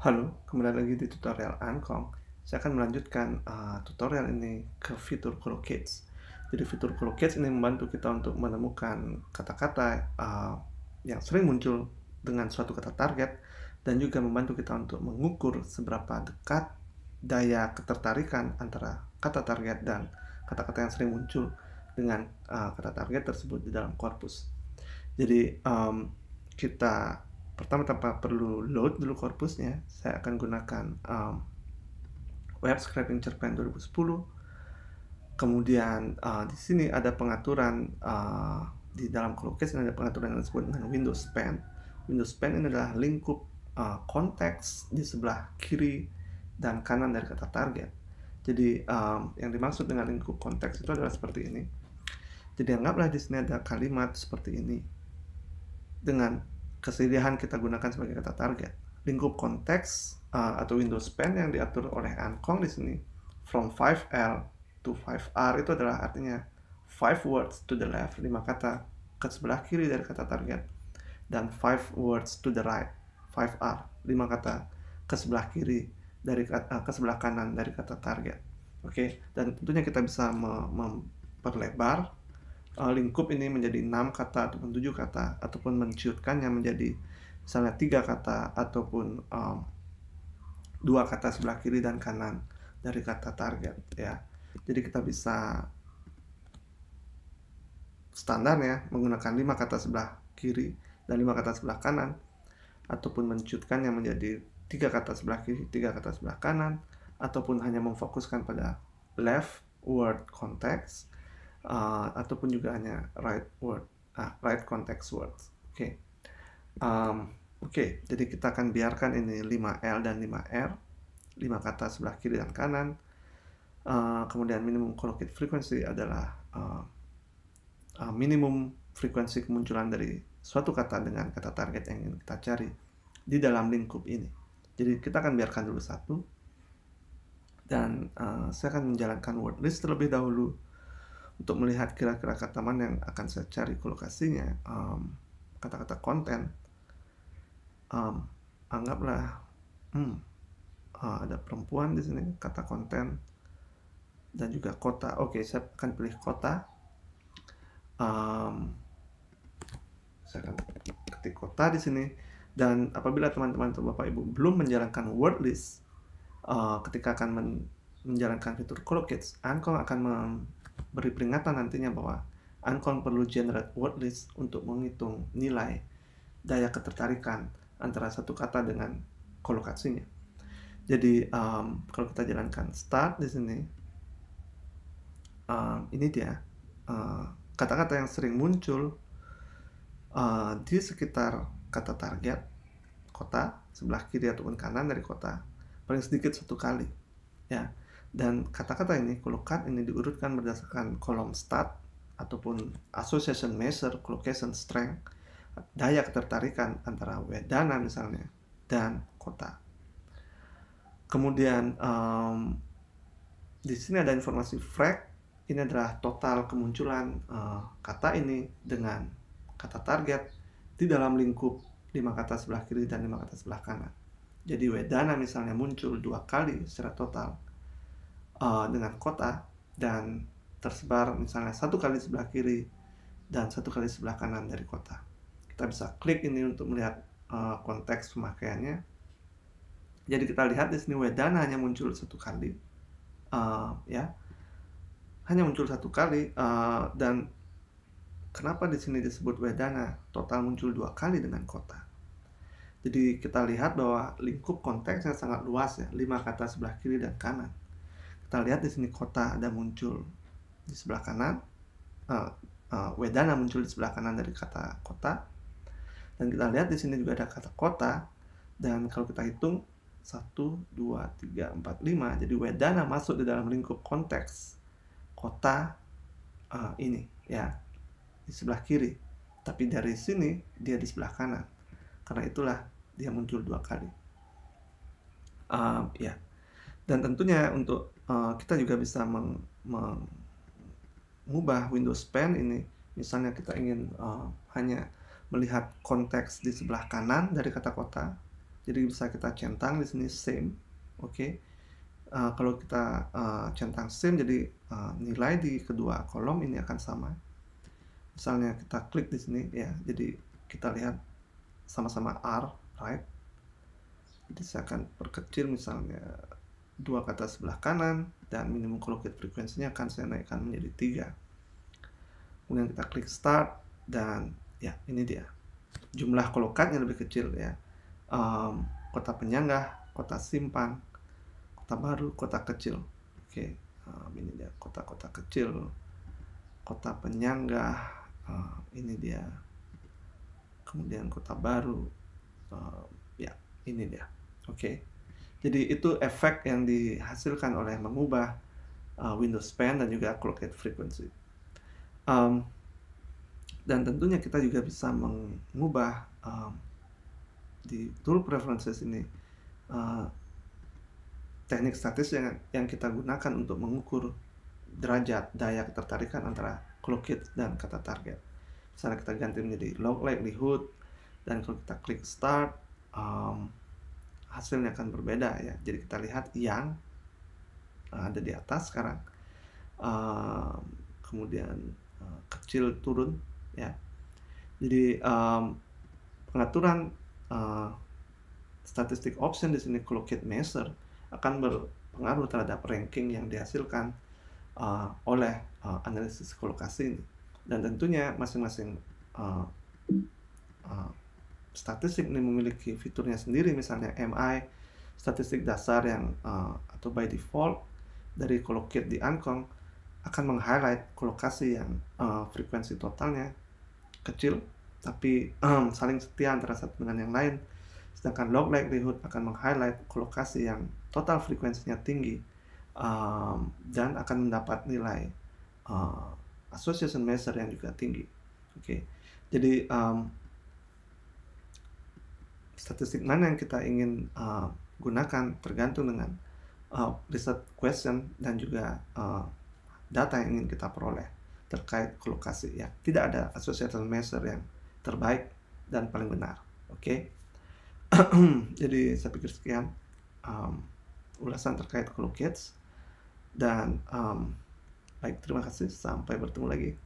Halo, kembali lagi di tutorial Ankong. Saya akan melanjutkan uh, tutorial ini ke fitur Kids. Jadi fitur Kids ini membantu kita untuk menemukan kata-kata uh, yang sering muncul dengan suatu kata target dan juga membantu kita untuk mengukur seberapa dekat daya ketertarikan antara kata target dan kata-kata yang sering muncul dengan uh, kata target tersebut di dalam korpus. Jadi um, kita pertama tanpa perlu load dulu korpusnya saya akan gunakan um, web scraping cerpen 2010 kemudian uh, di sini ada pengaturan uh, di dalam case ada pengaturan yang disebut dengan Windows Pen Windows Pen ini adalah lingkup uh, konteks di sebelah kiri dan kanan dari kata target jadi um, yang dimaksud dengan lingkup konteks itu adalah seperti ini jadi anggaplah di sini ada kalimat seperti ini dengan kesedihan kita gunakan sebagai kata target. Lingkup konteks uh, atau window span yang diatur oleh Kong di sini from 5L to 5R itu adalah artinya 5 words to the left, 5 kata ke sebelah kiri dari kata target dan 5 words to the right, 5R, 5 kata ke sebelah kiri dari uh, ke sebelah kanan dari kata target. Oke, okay? dan tentunya kita bisa memperlebar uh, lingkup ini menjadi enam kata ataupun tujuh kata ataupun menciutkannya menjadi misalnya tiga kata ataupun um, dua kata sebelah kiri dan kanan dari kata target ya jadi kita bisa standarnya menggunakan lima kata sebelah kiri dan lima kata sebelah kanan ataupun menciutkannya menjadi tiga kata sebelah kiri tiga kata sebelah kanan ataupun hanya memfokuskan pada left word context uh, ataupun juga hanya right word, uh, right context words. Oke, okay. um, oke. Okay. Jadi kita akan biarkan ini 5L dan 5R, 5 kata sebelah kiri dan kanan. Uh, kemudian minimum collocated frequency adalah uh, uh, minimum frekuensi kemunculan dari suatu kata dengan kata target yang ingin kita cari di dalam lingkup ini. Jadi kita akan biarkan dulu satu, dan uh, saya akan menjalankan word list terlebih dahulu untuk melihat kira-kira kata kataman yang akan saya cari ke lokasinya kata-kata konten um, anggaplah hmm, uh, ada perempuan di sini kata konten dan juga kota oke saya akan pilih kota um, saya akan ketik kota di sini dan apabila teman-teman atau bapak ibu belum menjalankan word list uh, ketika akan men menjalankan fitur Colocates Ancon akan beri peringatan nantinya bahwa Ancon perlu generate word list untuk menghitung nilai daya ketertarikan antara satu kata dengan kolokasinya. Jadi um, kalau kita jalankan start di sini, um, ini dia eh, kata-kata uh, yang sering muncul uh, di sekitar kata target kota sebelah kiri ataupun kanan dari kota paling sedikit satu kali ya dan kata-kata ini, kalau kulukat ini diurutkan berdasarkan kolom stat ataupun association measure, collocation strength, daya ketertarikan antara wedana misalnya, dan kota. Kemudian um, di sini ada informasi frag, ini adalah total kemunculan uh, kata ini dengan kata target di dalam lingkup lima kata sebelah kiri dan lima kata sebelah kanan. Jadi wedana misalnya muncul dua kali secara total uh, dengan kota dan tersebar misalnya satu kali sebelah kiri dan satu kali sebelah kanan dari kota. Kita bisa klik ini untuk melihat uh, konteks pemakaiannya. Jadi kita lihat di sini Wedana hanya muncul satu kali, uh, ya, hanya muncul satu kali uh, dan kenapa di sini disebut Wedana? Total muncul dua kali dengan kota. Jadi kita lihat bahwa lingkup konteksnya sangat luas ya, lima kata sebelah kiri dan kanan kita lihat di sini kota ada muncul di sebelah kanan uh, uh, wedana muncul di sebelah kanan dari kata kota dan kita lihat di sini juga ada kata kota dan kalau kita hitung 1, 2, 3, 4, 5 jadi wedana masuk di dalam lingkup konteks kota uh, ini ya di sebelah kiri tapi dari sini dia di sebelah kanan karena itulah dia muncul dua kali um, ya dan tentunya untuk uh, kita juga bisa meng, meng, mengubah Windows Pen ini misalnya kita ingin uh, hanya melihat konteks di sebelah kanan dari kata-kota jadi bisa kita centang di sini same oke okay. uh, eh, kalau kita uh, centang same jadi uh, nilai di kedua kolom ini akan sama misalnya kita klik di sini ya jadi kita lihat sama-sama R right jadi saya akan perkecil misalnya dua ke atas sebelah kanan, dan minimum clocked frekuensinya akan saya naikkan menjadi tiga. Kemudian kita klik start, dan ya ini dia. Jumlah kolokan yang lebih kecil ya. Um, kota penyangga kota simpang, kota baru, kota kecil. Oke, um, ini dia kota-kota kecil, kota penyangga um, ini dia. Kemudian kota baru, um, ya ini dia. Oke. Okay. Jadi itu efek yang dihasilkan oleh mengubah uh, Windows span dan juga rate frequency. Um, dan tentunya kita juga bisa mengubah um, di tool preferences ini uh, teknik statis yang yang kita gunakan untuk mengukur derajat daya ketertarikan antara rate dan kata target. Misalnya kita ganti menjadi log likelihood dan kalau kita klik start um, hasilnya akan berbeda ya. Jadi kita lihat yang eh, ada di atas sekarang, uh, kemudian uh, kecil turun ya. Jadi um, pengaturan uh, statistik option di sini collocate measure akan berpengaruh terhadap ranking yang dihasilkan uh, oleh uh, analisis kolokasi ini. Dan tentunya masing-masing statistik ini memiliki fiturnya sendiri misalnya MI statistik dasar yang uh, atau by default dari kolokit di Ancom akan meng-highlight kolokasi yang uh, frekuensi totalnya kecil tapi um, saling setia antara satu dengan yang lain sedangkan log likelihood akan meng-highlight kolokasi yang total frekuensinya tinggi um, dan akan mendapat nilai uh, association measure yang juga tinggi oke okay. jadi um, statistik mana yang kita ingin uh, gunakan tergantung dengan uh, research question dan juga uh, data yang ingin kita peroleh terkait kolokasi ya tidak ada associated measure yang terbaik dan paling benar oke okay? jadi saya pikir sekian um, ulasan terkait kolokates dan um, baik terima kasih sampai bertemu lagi